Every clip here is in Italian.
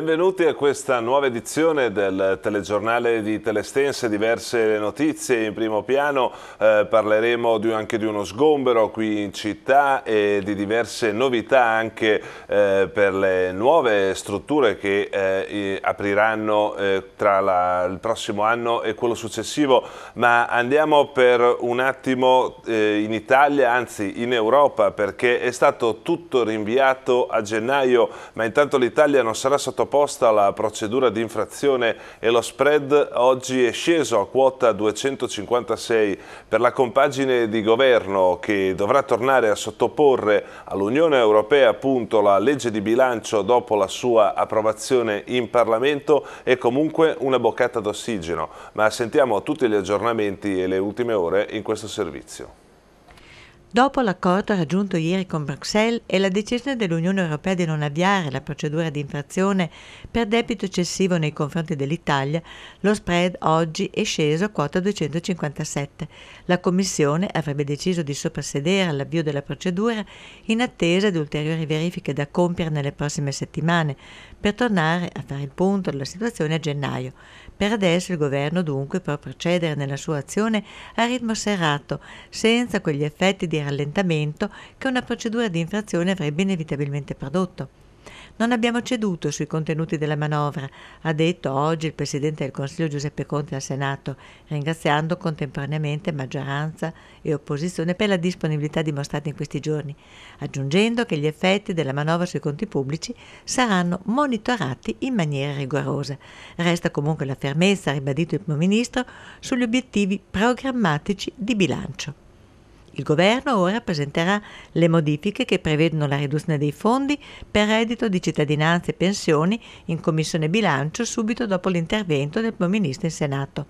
Benvenuti a questa nuova edizione del telegiornale di Telestense, diverse notizie in primo piano, eh, parleremo di, anche di uno sgombero qui in città e di diverse novità anche eh, per le nuove strutture che eh, apriranno eh, tra la, il prossimo anno e quello successivo, ma andiamo per un attimo eh, in Italia, anzi in Europa, perché è stato tutto rinviato a gennaio, ma intanto l'Italia non sarà sottoposta proposta la procedura di infrazione e lo spread oggi è sceso a quota 256 per la compagine di governo che dovrà tornare a sottoporre all'Unione Europea appunto la legge di bilancio dopo la sua approvazione in Parlamento è comunque una boccata d'ossigeno, ma sentiamo tutti gli aggiornamenti e le ultime ore in questo servizio. Dopo l'accordo raggiunto ieri con Bruxelles e la decisione dell'Unione Europea di non avviare la procedura di infrazione per debito eccessivo nei confronti dell'Italia, lo spread oggi è sceso a quota 257. La Commissione avrebbe deciso di soprassedere all'avvio della procedura in attesa di ulteriori verifiche da compiere nelle prossime settimane per tornare a fare il punto della situazione a gennaio. Per adesso il governo dunque può procedere nella sua azione a ritmo serrato, senza quegli effetti di rallentamento che una procedura di infrazione avrebbe inevitabilmente prodotto. Non abbiamo ceduto sui contenuti della manovra, ha detto oggi il Presidente del Consiglio Giuseppe Conte al Senato, ringraziando contemporaneamente maggioranza e opposizione per la disponibilità dimostrata in questi giorni, aggiungendo che gli effetti della manovra sui conti pubblici saranno monitorati in maniera rigorosa. Resta comunque la fermezza, ha ribadito il Primo Ministro, sugli obiettivi programmatici di bilancio. Il governo ora presenterà le modifiche che prevedono la riduzione dei fondi per reddito di cittadinanza e pensioni in Commissione Bilancio subito dopo l'intervento del Primo Ministro in Senato.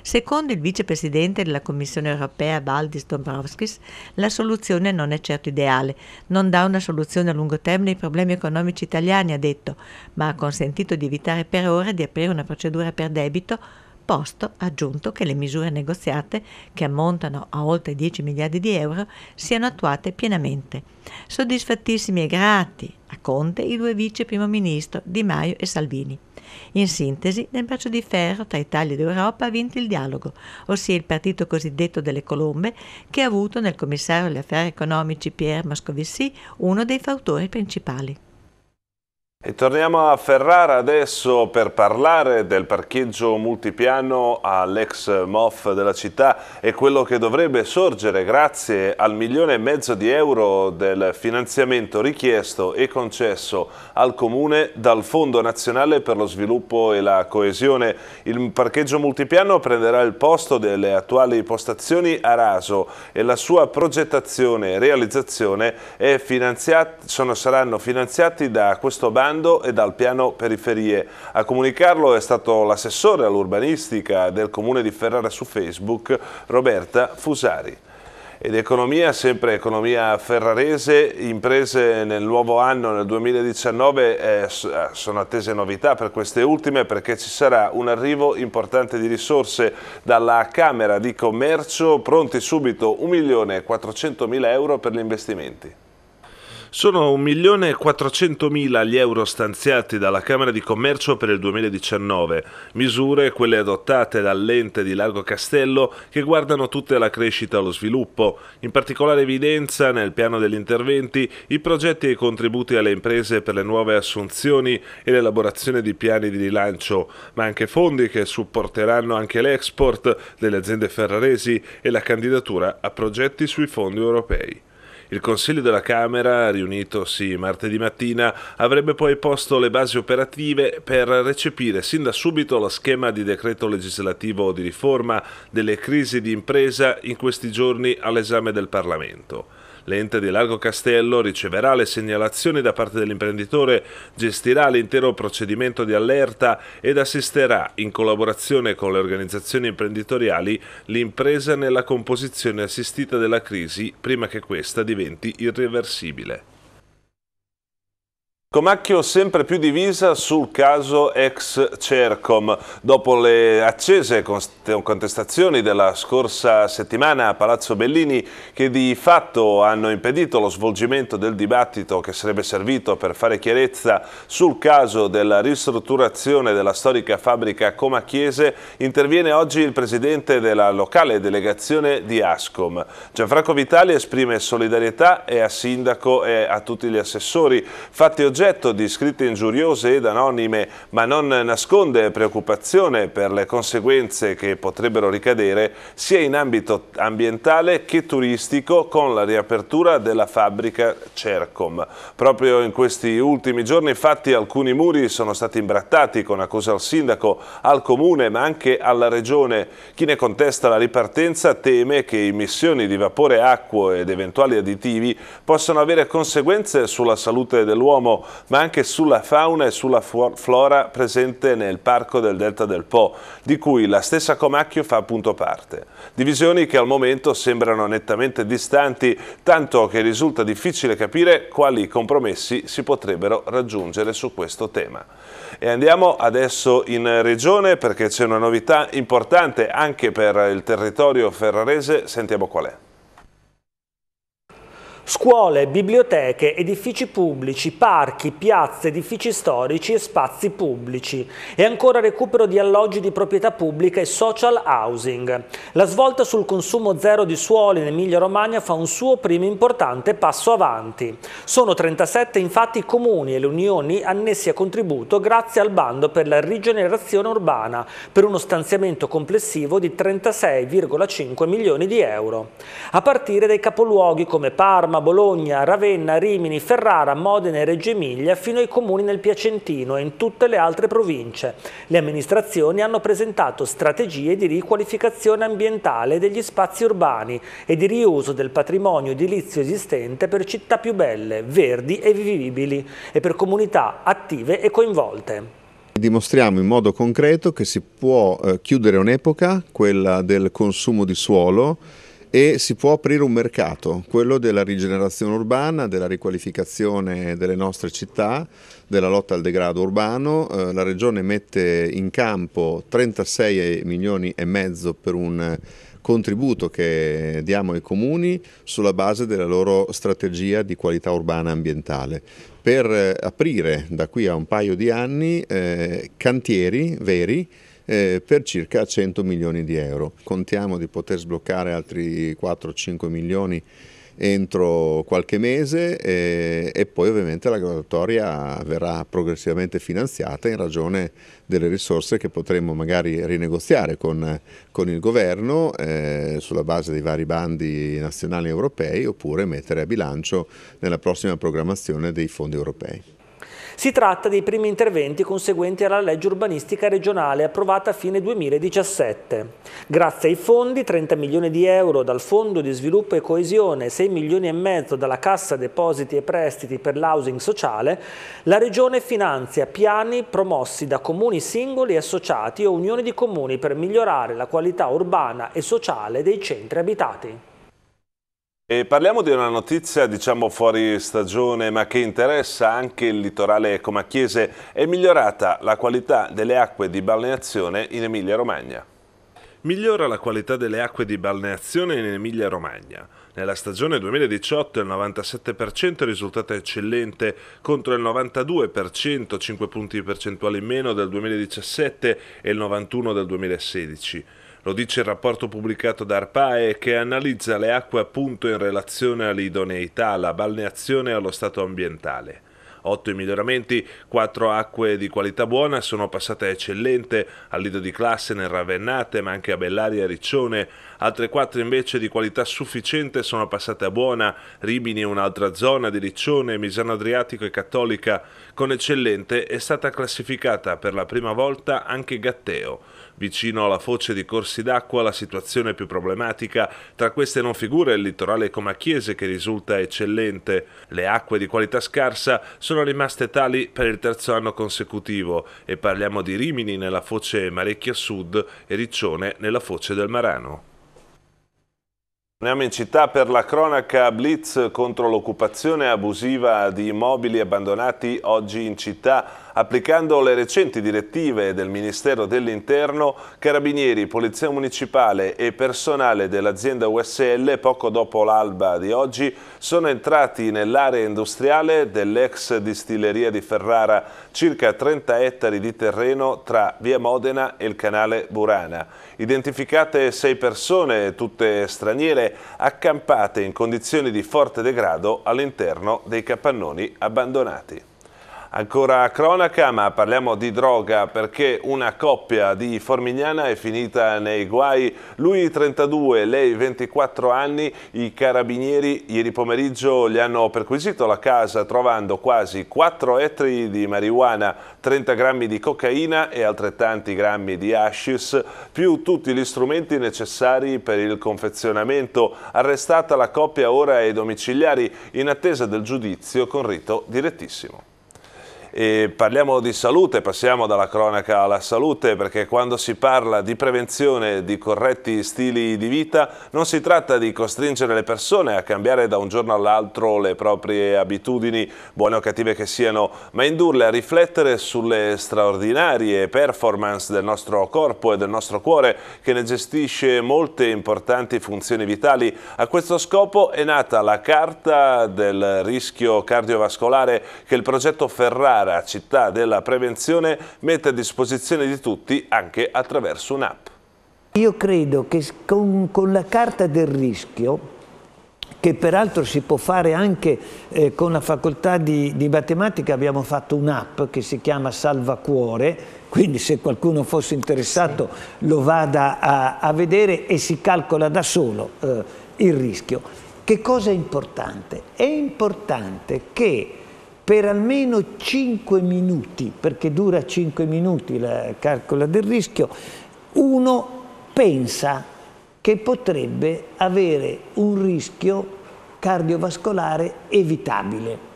Secondo il vicepresidente della Commissione europea Valdis Dombrovskis, la soluzione non è certo ideale, non dà una soluzione a lungo termine ai problemi economici italiani, ha detto, ma ha consentito di evitare per ora di aprire una procedura per debito posto ha aggiunto che le misure negoziate, che ammontano a oltre 10 miliardi di euro, siano attuate pienamente. Soddisfattissimi e grati a Conte i due vice primo ministro Di Maio e Salvini. In sintesi, nel braccio di ferro tra Italia ed Europa ha vinto il dialogo, ossia il partito cosiddetto delle Colombe, che ha avuto nel commissario agli affari economici Pierre Moscovici uno dei fautori principali. E torniamo a Ferrara adesso per parlare del parcheggio multipiano all'ex MOF della città e quello che dovrebbe sorgere grazie al milione e mezzo di euro del finanziamento richiesto e concesso al Comune dal Fondo Nazionale per lo Sviluppo e la Coesione. Il parcheggio multipiano prenderà il posto delle attuali postazioni a raso e la sua progettazione e realizzazione saranno finanziati da questo banco comunicando e dal piano periferie. A comunicarlo è stato l'assessore all'urbanistica del comune di Ferrara su Facebook, Roberta Fusari ed economia, sempre economia ferrarese, imprese nel nuovo anno, nel 2019, eh, eh, sono attese novità per queste ultime perché ci sarà un arrivo importante di risorse dalla Camera di Commercio, pronti subito 1.400.000 euro per gli investimenti. Sono 1.400.000 gli euro stanziati dalla Camera di Commercio per il 2019, misure quelle adottate dall'ente di Largo Castello che guardano tutte alla crescita e allo sviluppo, in particolare evidenza nel piano degli interventi i progetti e i contributi alle imprese per le nuove assunzioni e l'elaborazione di piani di rilancio, ma anche fondi che supporteranno anche l'export delle aziende ferraresi e la candidatura a progetti sui fondi europei. Il Consiglio della Camera, riunitosi martedì mattina, avrebbe poi posto le basi operative per recepire sin da subito lo schema di decreto legislativo di riforma delle crisi di impresa in questi giorni all'esame del Parlamento. L'ente di Largo Castello riceverà le segnalazioni da parte dell'imprenditore, gestirà l'intero procedimento di allerta ed assisterà, in collaborazione con le organizzazioni imprenditoriali, l'impresa nella composizione assistita della crisi prima che questa diventi irreversibile. Comacchio sempre più divisa sul caso ex Cercom. Dopo le accese contestazioni della scorsa settimana a Palazzo Bellini che di fatto hanno impedito lo svolgimento del dibattito che sarebbe servito per fare chiarezza sul caso della ristrutturazione della storica fabbrica comacchiese, interviene oggi il presidente della locale delegazione di Ascom. Gianfranco Vitali esprime solidarietà e a sindaco e a tutti gli assessori fatti oggetto oggetto di scritte ingiuriose ed anonime, ma non nasconde preoccupazione per le conseguenze che potrebbero ricadere sia in ambito ambientale che turistico con la riapertura della fabbrica Cercom. Proprio in questi ultimi giorni infatti alcuni muri sono stati imbrattati con accusa al sindaco, al comune ma anche alla regione. Chi ne contesta la ripartenza teme che emissioni di vapore acquo ed eventuali additivi possano avere conseguenze sulla salute dell'uomo ma anche sulla fauna e sulla flora presente nel parco del Delta del Po, di cui la stessa Comacchio fa appunto parte. Divisioni che al momento sembrano nettamente distanti, tanto che risulta difficile capire quali compromessi si potrebbero raggiungere su questo tema. E andiamo adesso in regione perché c'è una novità importante anche per il territorio ferrarese, sentiamo qual è scuole, biblioteche, edifici pubblici, parchi, piazze, edifici storici e spazi pubblici e ancora recupero di alloggi di proprietà pubblica e social housing. La svolta sul consumo zero di suoli in Emilia Romagna fa un suo primo importante passo avanti. Sono 37 infatti i comuni e le unioni annessi a contributo grazie al bando per la rigenerazione urbana per uno stanziamento complessivo di 36,5 milioni di euro. A partire dai capoluoghi come Parma, Parma, Bologna, Ravenna, Rimini, Ferrara, Modena e Reggio Emilia fino ai comuni nel Piacentino e in tutte le altre province. Le amministrazioni hanno presentato strategie di riqualificazione ambientale degli spazi urbani e di riuso del patrimonio edilizio esistente per città più belle, verdi e vivibili e per comunità attive e coinvolte dimostriamo in modo concreto che si può eh, chiudere un'epoca, quella del consumo di suolo, e si può aprire un mercato, quello della rigenerazione urbana, della riqualificazione delle nostre città, della lotta al degrado urbano. Eh, la Regione mette in campo 36 milioni e mezzo per un contributo che diamo ai comuni sulla base della loro strategia di qualità urbana ambientale per eh, aprire da qui a un paio di anni eh, cantieri veri eh, per circa 100 milioni di euro. Contiamo di poter sbloccare altri 4-5 milioni entro qualche mese eh, e poi ovviamente la graduatoria verrà progressivamente finanziata in ragione delle risorse che potremmo magari rinegoziare con, con il governo eh, sulla base dei vari bandi nazionali e europei oppure mettere a bilancio nella prossima programmazione dei fondi europei. Si tratta dei primi interventi conseguenti alla legge urbanistica regionale approvata a fine 2017. Grazie ai fondi, 30 milioni di euro dal Fondo di Sviluppo e Coesione, e 6 milioni e mezzo dalla Cassa Depositi e Prestiti per l'Housing Sociale, la Regione finanzia piani promossi da comuni singoli e associati o unioni di comuni per migliorare la qualità urbana e sociale dei centri abitati. E parliamo di una notizia diciamo fuori stagione ma che interessa anche il litorale comachiese. È migliorata la qualità delle acque di balneazione in Emilia Romagna. Migliora la qualità delle acque di balneazione in Emilia Romagna. Nella stagione 2018 il 97% è risultato eccellente contro il 92%, 5 punti percentuali in meno del 2017 e il 91% del 2016. Lo dice il rapporto pubblicato da Arpae che analizza le acque appunto in relazione all'idoneità, alla balneazione e allo stato ambientale. 8 i miglioramenti, 4 acque di qualità buona sono passate a Eccellente, al Lido di Classe nel Ravennate, ma anche a Bellaria e Riccione, altre 4 invece di qualità sufficiente sono passate a Buona, Rimini e un'altra zona di Riccione, Misano Adriatico e Cattolica. Con Eccellente è stata classificata per la prima volta anche Gatteo. Vicino alla foce di Corsi d'Acqua la situazione più problematica, tra queste non figura il litorale comachiese che risulta eccellente. Le acque di qualità scarsa sono rimaste tali per il terzo anno consecutivo e parliamo di Rimini nella foce Marecchia Sud e Riccione nella foce del Marano. Torniamo in città per la cronaca Blitz contro l'occupazione abusiva di immobili abbandonati oggi in città applicando le recenti direttive del Ministero dell'Interno, carabinieri, polizia municipale e personale dell'azienda USL poco dopo l'alba di oggi sono entrati nell'area industriale dell'ex distilleria di Ferrara, circa 30 ettari di terreno tra via Modena e il canale Burana. Identificate sei persone, tutte straniere, accampate in condizioni di forte degrado all'interno dei capannoni abbandonati. Ancora cronaca, ma parliamo di droga perché una coppia di Formigliana è finita nei guai. Lui 32, lei 24 anni. I carabinieri ieri pomeriggio gli hanno perquisito la casa trovando quasi 4 ettari di marijuana, 30 grammi di cocaina e altrettanti grammi di hashish, più tutti gli strumenti necessari per il confezionamento. Arrestata la coppia ora ai domiciliari in attesa del giudizio con rito direttissimo. E parliamo di salute, passiamo dalla cronaca alla salute perché quando si parla di prevenzione di corretti stili di vita non si tratta di costringere le persone a cambiare da un giorno all'altro le proprie abitudini, buone o cattive che siano, ma indurle a riflettere sulle straordinarie performance del nostro corpo e del nostro cuore che ne gestisce molte importanti funzioni vitali. A questo scopo è nata la carta del rischio cardiovascolare che il progetto Ferrari Novara, città della prevenzione, mette a disposizione di tutti anche attraverso un'app. Io credo che con, con la carta del rischio che peraltro si può fare anche eh, con la facoltà di, di, matematica, abbiamo fatto un'app che si chiama Salvacuore, quindi se qualcuno fosse interessato sì. lo vada a, a, vedere e si calcola da solo eh, il rischio. Che cosa è importante? È importante che per almeno 5 minuti, perché dura 5 minuti la calcola del rischio, uno pensa che potrebbe avere un rischio cardiovascolare evitabile.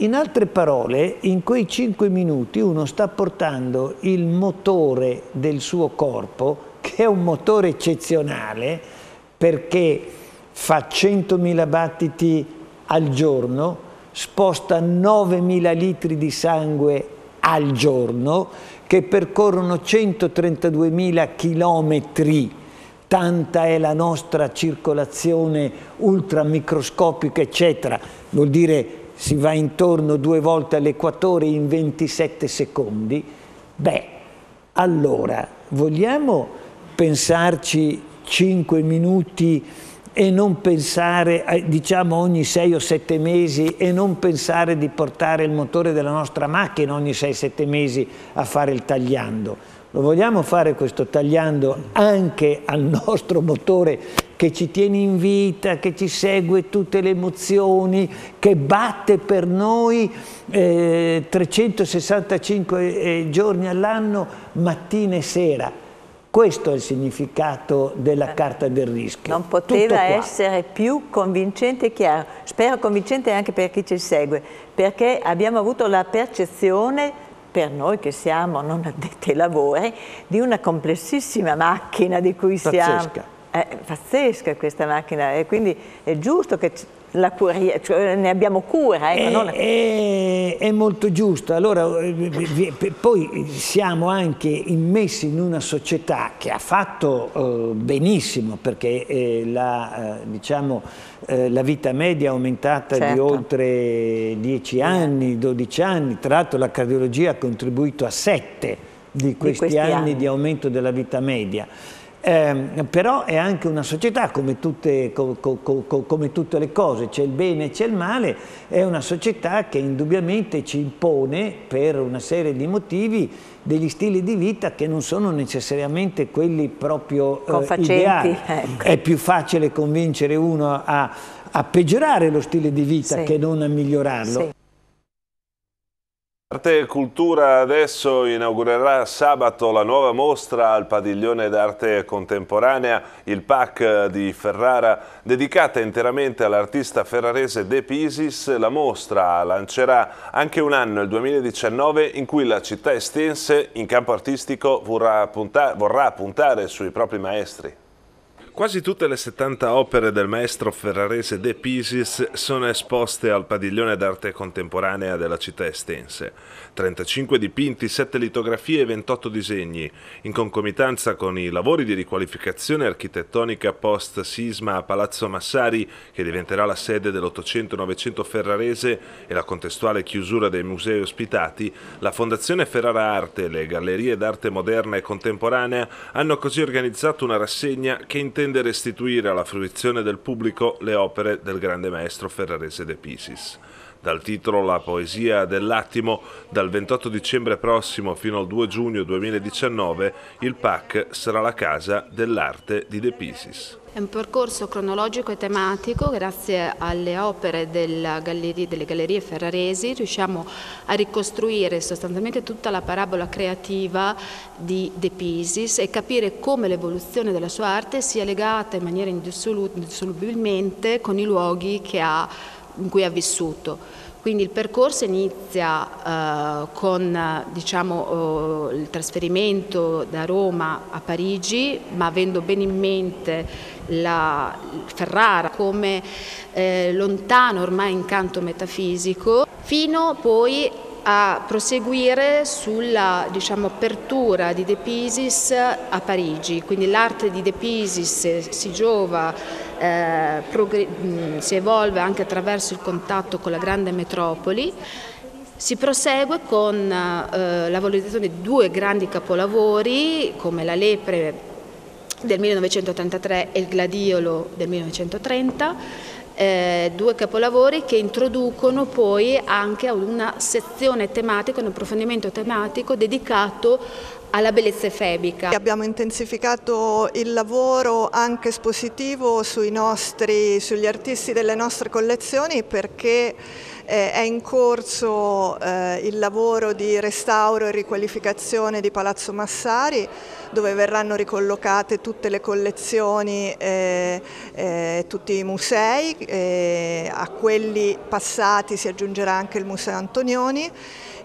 In altre parole, in quei 5 minuti uno sta portando il motore del suo corpo, che è un motore eccezionale perché fa 100.000 battiti al giorno, sposta 9.000 litri di sangue al giorno che percorrono 132.000 chilometri tanta è la nostra circolazione ultramicroscopica, eccetera. Vuol dire si va intorno due volte all'equatore in 27 secondi. Beh, allora, vogliamo pensarci 5 minuti e non pensare, eh, diciamo ogni sei o sette mesi, e non pensare di portare il motore della nostra macchina ogni sei o sette mesi a fare il tagliando. Lo vogliamo fare questo tagliando anche al nostro motore che ci tiene in vita, che ci segue tutte le emozioni, che batte per noi eh, 365 eh, giorni all'anno, mattina e sera questo è il significato della eh. carta del rischio. Non poteva essere più convincente e chiaro. Spero convincente anche per chi ci segue, perché abbiamo avuto la percezione, per noi che siamo non addetti ai lavori, di una complessissima macchina di cui Pazzesca. siamo... Eh, è pazzesca questa macchina e quindi è giusto che la curia, eh, cioè ne abbiamo cura. Ecco, è, è, è, molto giusto, allora, eh, poi siamo anche immessi in una società che ha fatto eh, benissimo perché eh, la, eh, diciamo, eh, la, vita media è aumentata certo. di oltre 10 anni, 12 anni, tra l'altro la cardiologia ha contribuito a 7 di questi, di questi anni, anni di aumento della vita media eh, però è anche una società come tutte, co, co, co, come tutte le cose, c'è il bene e c'è il male, è una società che indubbiamente ci impone per una serie di motivi degli stili di vita che non sono necessariamente quelli proprio eh, ideali. Ecco. È più facile convincere uno a, a peggiorare lo stile di vita sì. che non a migliorarlo. Sì. Arte e Cultura adesso inaugurerà sabato la nuova mostra al padiglione d'arte contemporanea, il PAC di Ferrara, dedicata interamente all'artista ferrarese De Pisis. La mostra lancerà anche un anno, il 2019, in cui la città estense in campo artistico vorrà, punta vorrà puntare sui propri maestri. Quasi tutte le 70 opere del maestro ferrarese De Pisis sono esposte al padiglione d'arte contemporanea della città estense. 35 dipinti, 7 litografie e 28 disegni, in concomitanza con i lavori di riqualificazione architettonica post sisma a Palazzo Massari, che diventerà la sede dell'Ottocento-Novecento ferrarese e la contestuale chiusura dei musei ospitati, la Fondazione Ferrara Arte e le Gallerie d'arte moderna e contemporanea hanno così organizzato una rassegna che intende intende restituire alla fruizione del pubblico le opere del grande maestro ferrarese De Pisis dal titolo La poesia dell'attimo, dal 28 dicembre prossimo fino al 2 giugno 2019 il PAC sarà la casa dell'arte di De Pisis. È un percorso cronologico e tematico, grazie alle opere galleria, delle gallerie ferraresi riusciamo a ricostruire sostanzialmente tutta la parabola creativa di De Pisis e capire come l'evoluzione della sua arte sia legata in maniera indissolubilmente con i luoghi che ha in cui ha vissuto. Quindi il percorso inizia eh, con diciamo, eh, il trasferimento da Roma a Parigi, ma avendo ben in mente la Ferrara come eh, lontano ormai incanto metafisico, fino poi a proseguire sulla diciamo, apertura di De Pisis a Parigi, quindi l'arte di De Pisis si giova, eh, mm, si evolve anche attraverso il contatto con la grande metropoli si prosegue con eh, la valorizzazione di due grandi capolavori come la lepre del 1983 e il gladiolo del 1930 eh, due capolavori che introducono poi anche una sezione tematica, un approfondimento tematico dedicato alla bellezza efebica. Abbiamo intensificato il lavoro anche espositivo sui nostri, sugli artisti delle nostre collezioni perché eh, è in corso eh, il lavoro di restauro e riqualificazione di Palazzo Massari dove verranno ricollocate tutte le collezioni, eh, eh, tutti i musei, eh, a quelli passati si aggiungerà anche il Museo Antonioni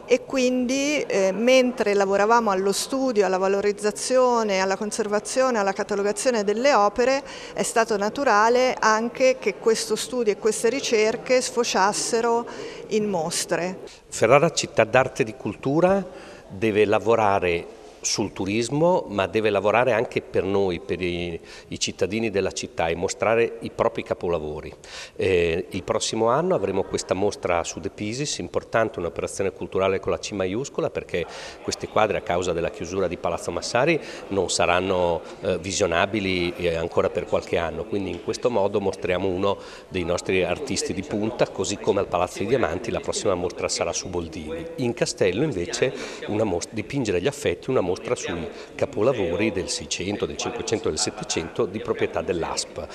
e quindi eh, mentre lavoravamo allo studio, alla valorizzazione, alla conservazione, alla catalogazione delle opere è stato naturale anche che questo studio e queste ricerche sfociassero in mostre. Ferrara città d'arte e di cultura deve lavorare sul turismo, ma deve lavorare anche per noi, per i, i cittadini della città e mostrare i propri capolavori. Eh, il prossimo anno avremo questa mostra su De Pisis, importante, un'operazione culturale con la C maiuscola, perché questi quadri a causa della chiusura di Palazzo Massari non saranno eh, visionabili eh, ancora per qualche anno, quindi in questo modo mostriamo uno dei nostri artisti di punta, così come al Palazzo dei Diamanti la prossima mostra sarà su Boldini. In Castello invece mostra, dipingere gli affetti, una mostra mostra sui capolavori del 600, del 500 e del 700 di proprietà dell'ASP.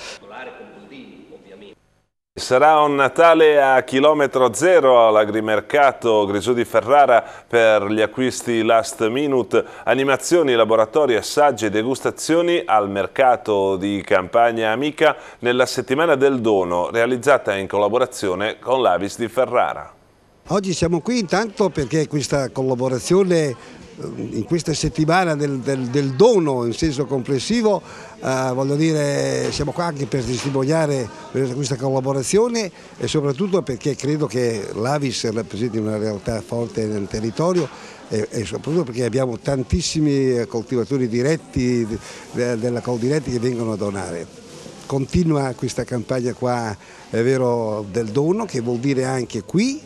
Sarà un Natale a chilometro zero all'agrimercato Grisù di Ferrara per gli acquisti last minute, animazioni, laboratori, assaggi e degustazioni al mercato di Campagna Amica nella settimana del dono realizzata in collaborazione con l'Avis di Ferrara. Oggi siamo qui intanto perché questa collaborazione in questa settimana del, del, del, dono in senso complessivo, eh, voglio dire, siamo qua anche per testimoniare questa collaborazione e soprattutto perché credo che l'Avis rappresenti una realtà forte nel territorio e, e soprattutto perché abbiamo tantissimi coltivatori diretti de, della Coldiretti che vengono a donare continua questa campagna qua, è vero, del dono, che vuol dire anche qui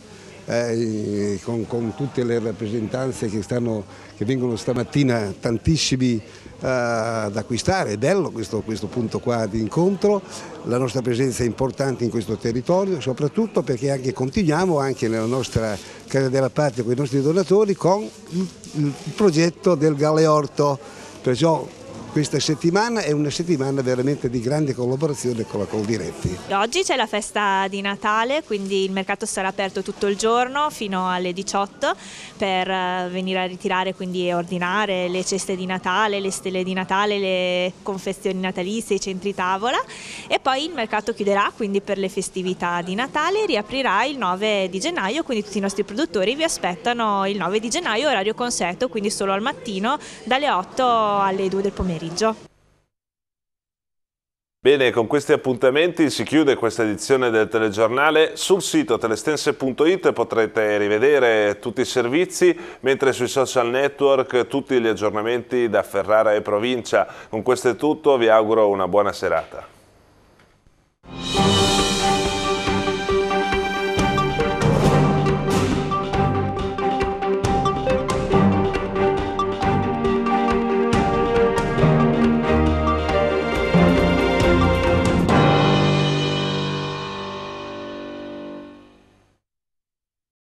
eh, con, con, tutte le rappresentanze che, stanno, che vengono stamattina tantissimi eh, ad acquistare, è bello questo, questo punto qua di incontro, la nostra presenza è importante in questo territorio, soprattutto perché anche continuiamo anche nella nostra Casa della Patria con i nostri donatori con il, il progetto del Galeorto, perciò questa settimana è una settimana veramente di grande collaborazione con la Coldiretti. Oggi c'è la festa di Natale, quindi il mercato sarà aperto tutto il giorno fino alle 18 per eh, venire a ritirare quindi, e ordinare le ceste di Natale, le stelle di Natale, le confezioni natalizie, i centri tavola e poi il mercato chiuderà quindi per le festività di Natale, riaprirà il 9 di gennaio, quindi tutti i nostri produttori vi aspettano il 9 di gennaio orario consueto, quindi solo al mattino dalle 8 alle 2 del pomeriggio pomeriggio. Bene, con questi appuntamenti si chiude questa edizione del telegiornale. Sul sito telestense.it potrete rivedere tutti i servizi, mentre sui social network tutti gli aggiornamenti da Ferrara e provincia. Con questo è tutto, vi auguro una buona serata.